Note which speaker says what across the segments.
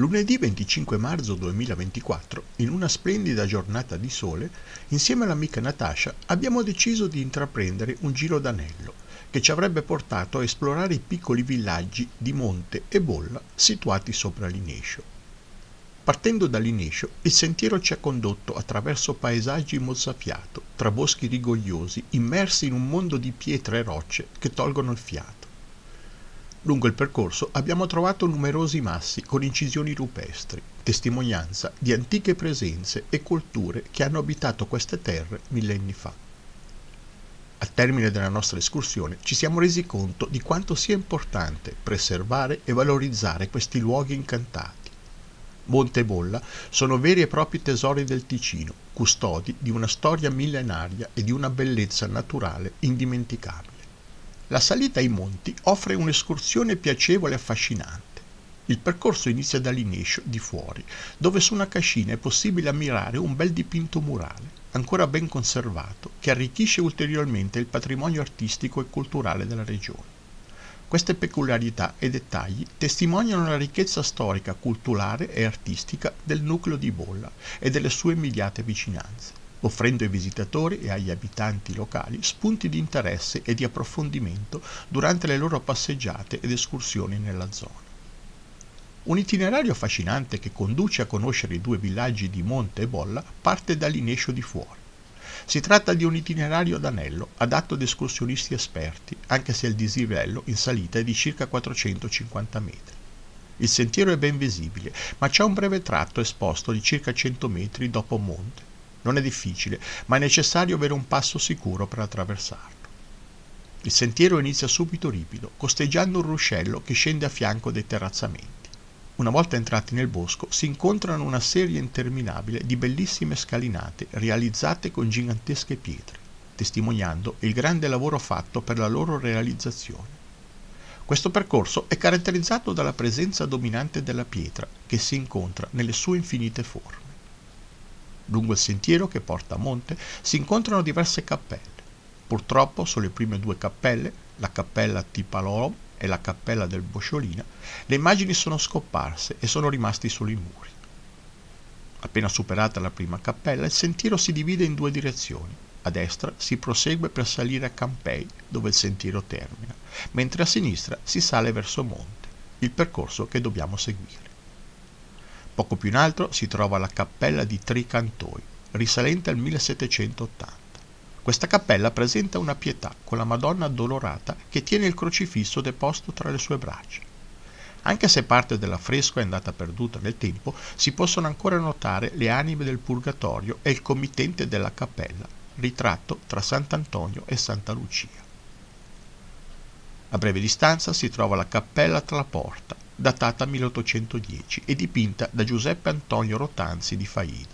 Speaker 1: Lunedì 25 marzo 2024, in una splendida giornata di sole, insieme all'amica Natasha abbiamo deciso di intraprendere un giro d'anello che ci avrebbe portato a esplorare i piccoli villaggi di Monte e Bolla situati sopra Linescio. Partendo da Linescio, il sentiero ci ha condotto attraverso paesaggi mozzafiato, tra boschi rigogliosi, immersi in un mondo di pietre e rocce che tolgono il fiato Lungo il percorso abbiamo trovato numerosi massi con incisioni rupestri, testimonianza di antiche presenze e culture che hanno abitato queste terre millenni fa. Al termine della nostra escursione ci siamo resi conto di quanto sia importante preservare e valorizzare questi luoghi incantati. Monte e Bolla sono veri e propri tesori del Ticino, custodi di una storia millenaria e di una bellezza naturale indimenticabile. La salita ai monti offre un'escursione piacevole e affascinante. Il percorso inizia dall'inescio di fuori, dove su una cascina è possibile ammirare un bel dipinto murale, ancora ben conservato, che arricchisce ulteriormente il patrimonio artistico e culturale della regione. Queste peculiarità e dettagli testimoniano la ricchezza storica, culturale e artistica del nucleo di Bolla e delle sue immediate vicinanze offrendo ai visitatori e agli abitanti locali spunti di interesse e di approfondimento durante le loro passeggiate ed escursioni nella zona. Un itinerario affascinante che conduce a conoscere i due villaggi di Monte e Bolla parte dall'Inescio di Fuori. Si tratta di un itinerario ad anello adatto ad escursionisti esperti, anche se il dislivello in salita è di circa 450 metri. Il sentiero è ben visibile, ma c'è un breve tratto esposto di circa 100 metri dopo monte, non è difficile, ma è necessario avere un passo sicuro per attraversarlo. Il sentiero inizia subito ripido, costeggiando un ruscello che scende a fianco dei terrazzamenti. Una volta entrati nel bosco si incontrano una serie interminabile di bellissime scalinate realizzate con gigantesche pietre, testimoniando il grande lavoro fatto per la loro realizzazione. Questo percorso è caratterizzato dalla presenza dominante della pietra che si incontra nelle sue infinite forme. Lungo il sentiero che porta a monte si incontrano diverse cappelle. Purtroppo solo le prime due cappelle, la cappella Tipalorum e la cappella del Bosciolina, le immagini sono scomparse e sono rimasti solo i muri. Appena superata la prima cappella, il sentiero si divide in due direzioni. A destra si prosegue per salire a Campei, dove il sentiero termina, mentre a sinistra si sale verso Monte, il percorso che dobbiamo seguire. Poco più in alto si trova la cappella di Tricantoi, risalente al 1780. Questa cappella presenta una pietà con la Madonna addolorata che tiene il crocifisso deposto tra le sue braccia. Anche se parte dell'affresco è andata perduta nel tempo, si possono ancora notare le anime del Purgatorio e il committente della cappella, ritratto tra Sant'Antonio e Santa Lucia. A breve distanza si trova la cappella tra la porta datata 1810 e dipinta da Giuseppe Antonio Rotanzi di Faida.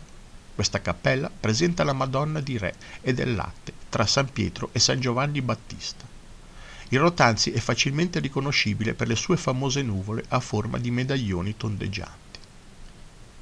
Speaker 1: Questa cappella presenta la Madonna di Re e del Latte tra San Pietro e San Giovanni Battista. Il Rotanzi è facilmente riconoscibile per le sue famose nuvole a forma di medaglioni tondeggianti.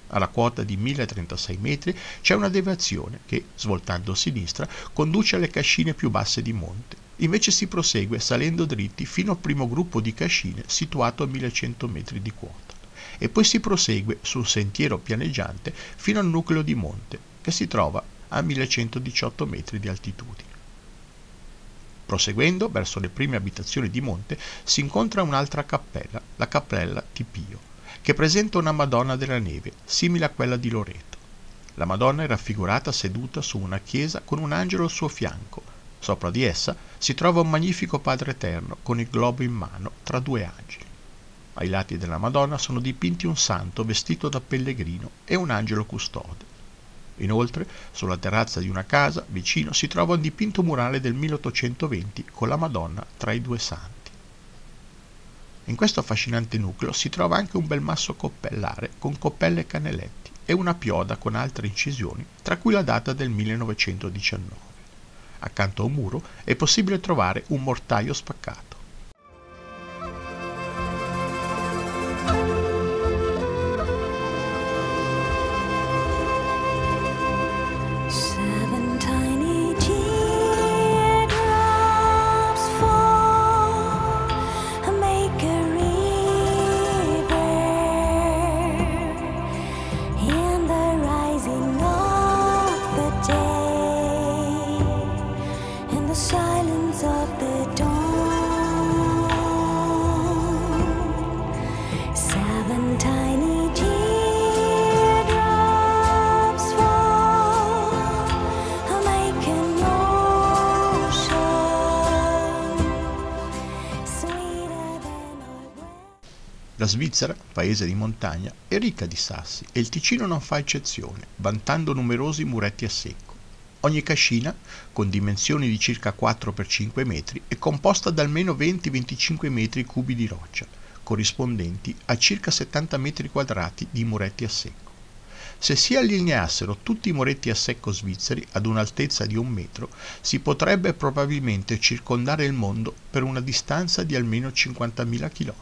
Speaker 1: Alla quota di 1036 metri c'è una deviazione che, svoltando a sinistra, conduce alle cascine più basse di monte, Invece si prosegue salendo dritti fino al primo gruppo di cascine situato a 1100 metri di quota e poi si prosegue sul sentiero pianeggiante fino al nucleo di monte che si trova a 1118 metri di altitudine. Proseguendo verso le prime abitazioni di monte si incontra un'altra cappella, la cappella Tipio, che presenta una Madonna della Neve, simile a quella di Loreto. La Madonna è raffigurata seduta su una chiesa con un angelo al suo fianco, Sopra di essa si trova un magnifico Padre Eterno con il globo in mano tra due angeli. Ai lati della Madonna sono dipinti un santo vestito da pellegrino e un angelo custode. Inoltre, sulla terrazza di una casa vicino si trova un dipinto murale del 1820 con la Madonna tra i due santi. In questo affascinante nucleo si trova anche un bel masso coppellare con coppelle e canelletti e una pioda con altre incisioni, tra cui la data del 1919. Accanto a un muro è possibile trovare un mortaio spaccato. La Svizzera, paese di montagna, è ricca di sassi e il Ticino non fa eccezione, vantando numerosi muretti a secco. Ogni cascina, con dimensioni di circa 4 x 5 metri, è composta da almeno 20-25 metri cubi di roccia, corrispondenti a circa 70 metri quadrati di muretti a secco. Se si allineassero tutti i muretti a secco svizzeri ad un'altezza di un metro, si potrebbe probabilmente circondare il mondo per una distanza di almeno 50.000 km.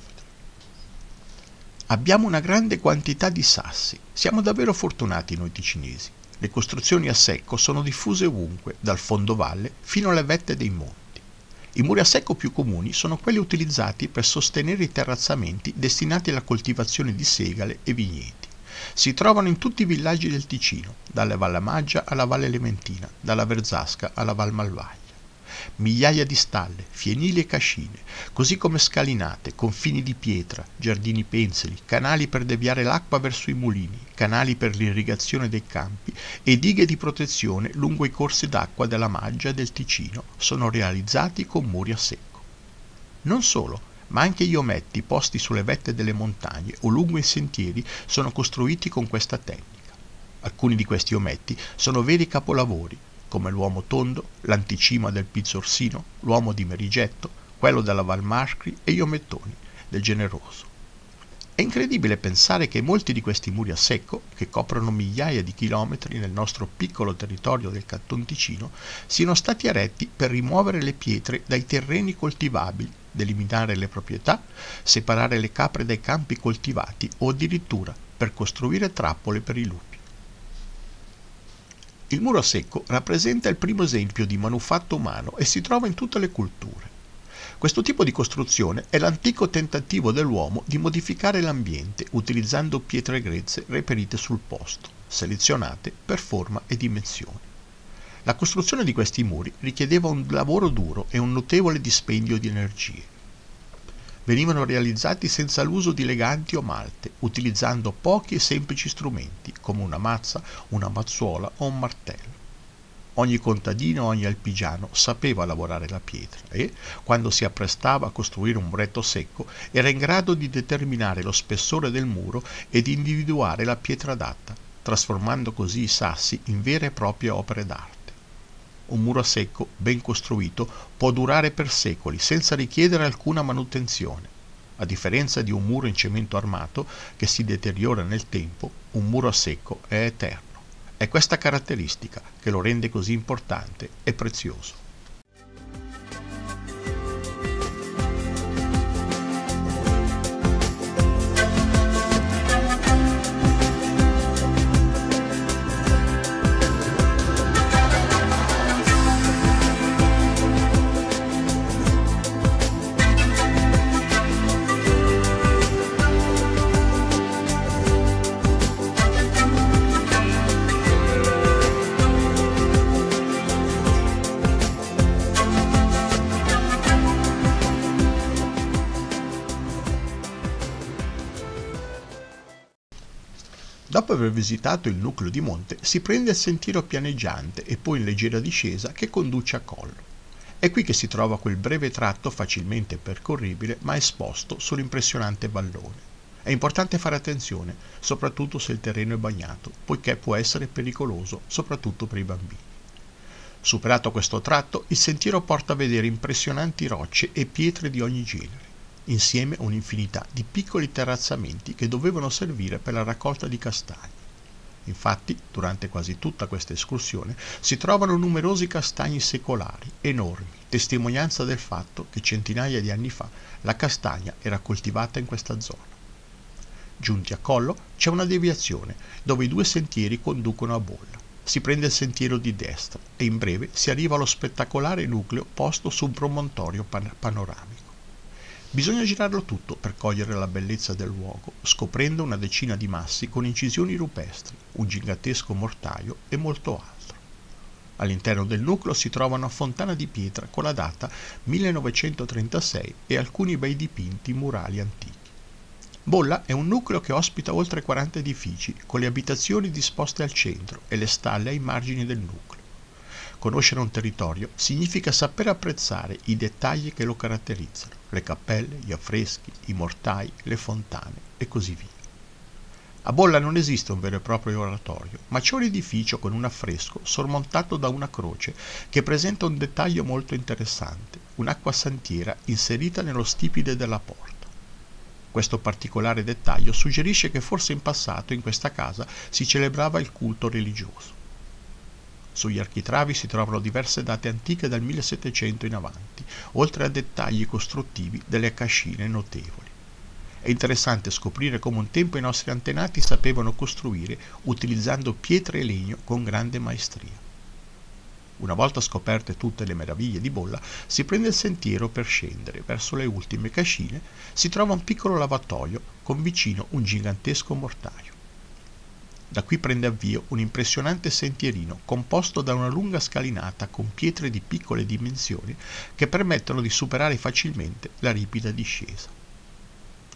Speaker 1: Abbiamo una grande quantità di sassi. Siamo davvero fortunati noi ticinesi. Le costruzioni a secco sono diffuse ovunque, dal fondovalle fino alle vette dei monti. I muri a secco più comuni sono quelli utilizzati per sostenere i terrazzamenti destinati alla coltivazione di segale e vigneti. Si trovano in tutti i villaggi del Ticino, dalla Valle Maggia alla Valle Lementina, dalla Verzasca alla Val Malvaia migliaia di stalle, fienili e cascine, così come scalinate, confini di pietra, giardini pensili, canali per deviare l'acqua verso i mulini, canali per l'irrigazione dei campi e dighe di protezione lungo i corsi d'acqua della Maggia e del Ticino sono realizzati con muri a secco. Non solo, ma anche gli ometti posti sulle vette delle montagne o lungo i sentieri sono costruiti con questa tecnica. Alcuni di questi ometti sono veri capolavori, come l'uomo tondo, l'anticima del Pizzorsino, l'uomo di Merigetto, quello della Valmascri e gli omettoni del Generoso. È incredibile pensare che molti di questi muri a secco, che coprono migliaia di chilometri nel nostro piccolo territorio del Canton Ticino, siano stati eretti per rimuovere le pietre dai terreni coltivabili, delimitare le proprietà, separare le capre dai campi coltivati o addirittura per costruire trappole per i lupi. Il muro a secco rappresenta il primo esempio di manufatto umano e si trova in tutte le culture. Questo tipo di costruzione è l'antico tentativo dell'uomo di modificare l'ambiente utilizzando pietre grezze reperite sul posto, selezionate per forma e dimensioni. La costruzione di questi muri richiedeva un lavoro duro e un notevole dispendio di energie venivano realizzati senza l'uso di leganti o malte, utilizzando pochi e semplici strumenti come una mazza, una mazzuola o un martello. Ogni contadino, ogni alpigiano sapeva lavorare la pietra e, quando si apprestava a costruire un muretto secco, era in grado di determinare lo spessore del muro e di individuare la pietra adatta, trasformando così i sassi in vere e proprie opere d'arte un muro a secco, ben costruito, può durare per secoli senza richiedere alcuna manutenzione. A differenza di un muro in cemento armato che si deteriora nel tempo, un muro a secco è eterno. È questa caratteristica che lo rende così importante e prezioso. aver visitato il nucleo di monte, si prende il sentiero pianeggiante e poi in leggera discesa che conduce a collo. È qui che si trova quel breve tratto facilmente percorribile ma esposto sull'impressionante vallone. È importante fare attenzione, soprattutto se il terreno è bagnato, poiché può essere pericoloso, soprattutto per i bambini. Superato questo tratto, il sentiero porta a vedere impressionanti rocce e pietre di ogni genere insieme a un'infinità di piccoli terrazzamenti che dovevano servire per la raccolta di castagni. Infatti, durante quasi tutta questa escursione si trovano numerosi castagni secolari, enormi, testimonianza del fatto che centinaia di anni fa la castagna era coltivata in questa zona. Giunti a Collo c'è una deviazione dove i due sentieri conducono a Bolla. Si prende il sentiero di destra e in breve si arriva allo spettacolare nucleo posto su un promontorio pan- panoramico. Bisogna girarlo tutto per cogliere la bellezza del luogo, scoprendo una decina di massi con incisioni rupestri, un gigantesco mortaio e molto altro. All'interno del nucleo si trova una fontana di pietra con la data 1936 e alcuni bei dipinti murali antichi. Bolla è un nucleo che ospita oltre 40 edifici, con le abitazioni disposte al centro e le stalle ai margini del nucleo. Conoscere un territorio significa saper apprezzare i dettagli che lo caratterizzano, le cappelle, gli affreschi, i mortai, le fontane e così via. A Bolla non esiste un vero e proprio oratorio, ma c'è un edificio con un affresco sormontato da una croce che presenta un dettaglio molto interessante, un'acquasantiera inserita nello stipide della porta. Questo particolare dettaglio suggerisce che forse in passato in questa casa si celebrava il culto religioso. Sugli architravi si trovano diverse date antiche dal 1700 in avanti, oltre a dettagli costruttivi delle cascine notevoli. È interessante scoprire come un tempo i nostri antenati sapevano costruire utilizzando pietre e legno con grande maestria. Una volta scoperte tutte le meraviglie di Bolla, si prende il sentiero per scendere verso le ultime cascine, si trova un piccolo lavatoio con vicino un gigantesco mortaio. Da qui prende avvio un impressionante sentierino composto da una lunga scalinata con pietre di piccole dimensioni che permettono di superare facilmente la ripida discesa.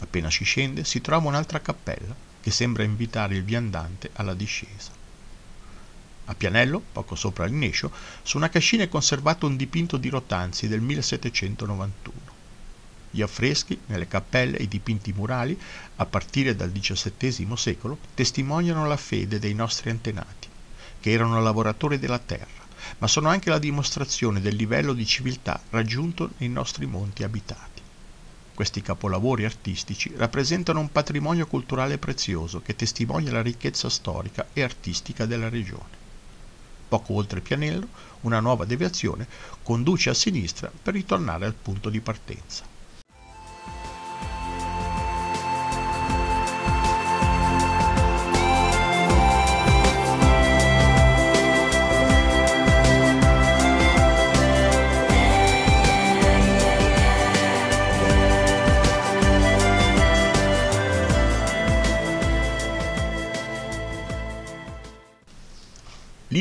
Speaker 1: Appena si scende si trova un'altra cappella che sembra invitare il viandante alla discesa. A Pianello, poco sopra Linescio, su una cascina è conservato un dipinto di Rotanzi del 1791. Gli affreschi nelle cappelle e i dipinti murali, a partire dal XVII secolo, testimoniano la fede dei nostri antenati, che erano lavoratori della terra, ma sono anche la dimostrazione del livello di civiltà raggiunto nei nostri monti abitati. Questi capolavori artistici rappresentano un patrimonio culturale prezioso che testimonia la ricchezza storica e artistica della regione. Poco oltre Pianello, una nuova deviazione conduce a sinistra per ritornare al punto di partenza.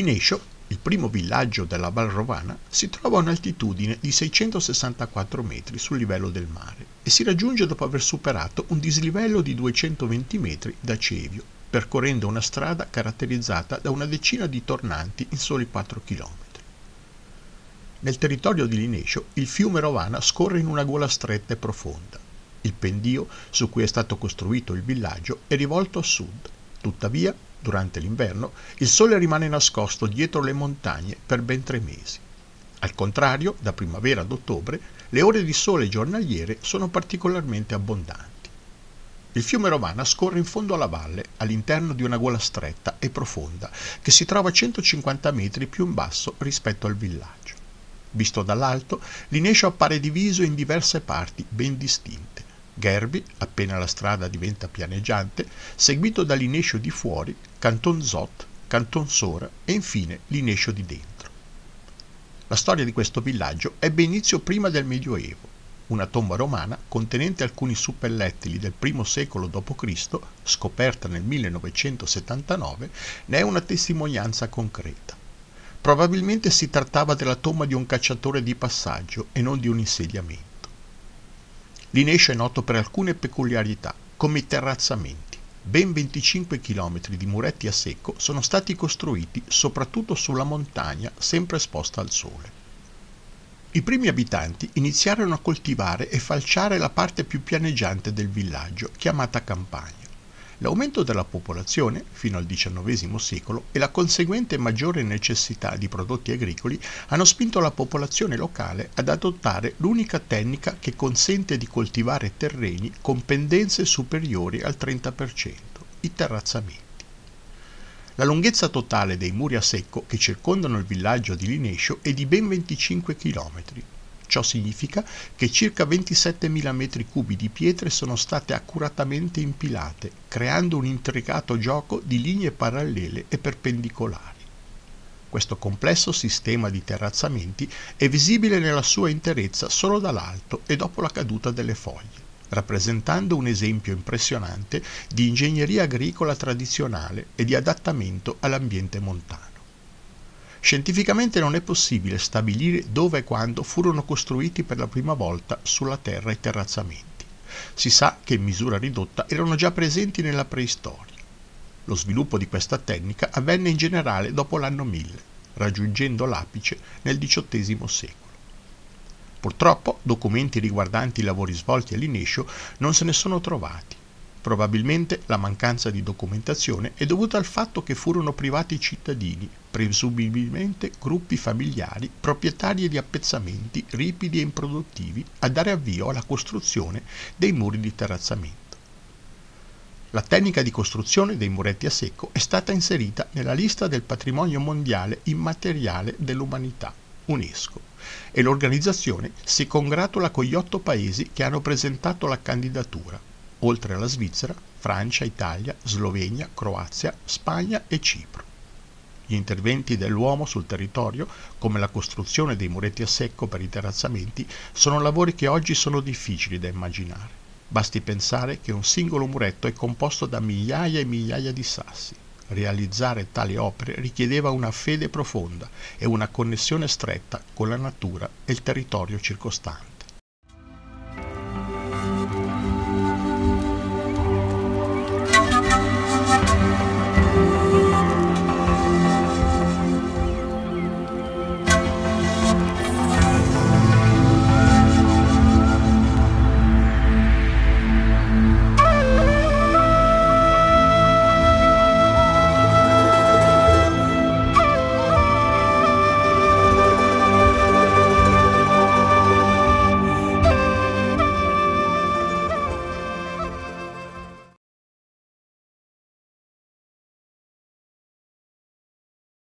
Speaker 1: Linescio, il primo villaggio della Val Rovana, si trova a un'altitudine di 664 metri sul livello del mare e si raggiunge dopo aver superato un dislivello di 220 metri da Cevio, percorrendo una strada caratterizzata da una decina di tornanti in soli 4 km. Nel territorio di Linescio il fiume Rovana scorre in una gola stretta e profonda. Il pendio su cui è stato costruito il villaggio è rivolto a sud. Tuttavia, durante l'inverno, il sole rimane nascosto dietro le montagne per ben tre mesi. Al contrario, da primavera ad ottobre, le ore di sole giornaliere sono particolarmente abbondanti. Il fiume Rovana scorre in fondo alla valle, all'interno di una gola stretta e profonda, che si trova a 150 metri più in basso rispetto al villaggio. Visto dall'alto, Linescio appare diviso in diverse parti ben distinte. Gerbi, appena la strada diventa pianeggiante, seguito dall'inescio di fuori, Canton Zot, Canton Sora e infine l'inescio di dentro. La storia di questo villaggio ebbe inizio prima del Medioevo. Una tomba romana contenente alcuni suppellettili del I secolo d.C., scoperta nel 1979, ne è una testimonianza concreta. Probabilmente si trattava della tomba di un cacciatore di passaggio e non di un insediamento. Linescia è noto per alcune peculiarità, come i terrazzamenti. Ben 25 km di muretti a secco sono stati costruiti soprattutto sulla montagna sempre esposta al sole. I primi abitanti iniziarono a coltivare e falciare la parte più pianeggiante del villaggio, chiamata campagna. L'aumento della popolazione fino al XIX secolo e la conseguente maggiore necessità di prodotti agricoli hanno spinto la popolazione locale ad adottare l'unica tecnica che consente di coltivare terreni con pendenze superiori al 30%, i terrazzamenti. La lunghezza totale dei muri a secco che circondano il villaggio di Linescio è di ben 25 km Ciò significa che circa 27.000 metri cubi di pietre sono state accuratamente impilate, creando un intricato gioco di linee parallele e perpendicolari. Questo complesso sistema di terrazzamenti è visibile nella sua interezza solo dall'alto e dopo la caduta delle foglie rappresentando un esempio impressionante di ingegneria agricola tradizionale e di adattamento all'ambiente montano. Scientificamente non è possibile stabilire dove e quando furono costruiti per la prima volta sulla Terra i terrazzamenti. Si sa che in misura ridotta erano già presenti nella preistoria. Lo sviluppo di questa tecnica avvenne in generale dopo l'anno 1000, raggiungendo l'apice nel XVIII secolo. Purtroppo documenti riguardanti i lavori svolti all'Inescio non se ne sono trovati. Probabilmente la mancanza di documentazione è dovuta al fatto che furono privati cittadini, presumibilmente gruppi familiari proprietari di appezzamenti ripidi e improduttivi, a dare avvio alla costruzione dei muri di terrazzamento. La tecnica di costruzione dei muretti a secco è stata inserita nella lista del patrimonio mondiale immateriale dell'umanità, UNESCO, e l'organizzazione si congratula con gli otto paesi che hanno presentato la candidatura oltre alla Svizzera, Francia, Italia, Slovenia, Croazia, Spagna e Cipro. Gli interventi dell'uomo sul territorio, come la costruzione dei muretti a secco per i terrazzamenti, sono lavori che oggi sono difficili da immaginare. Basti pensare che un singolo muretto è composto da migliaia e migliaia di sassi. Realizzare tali opere richiedeva una fede profonda e una connessione stretta con la natura e il territorio circostante.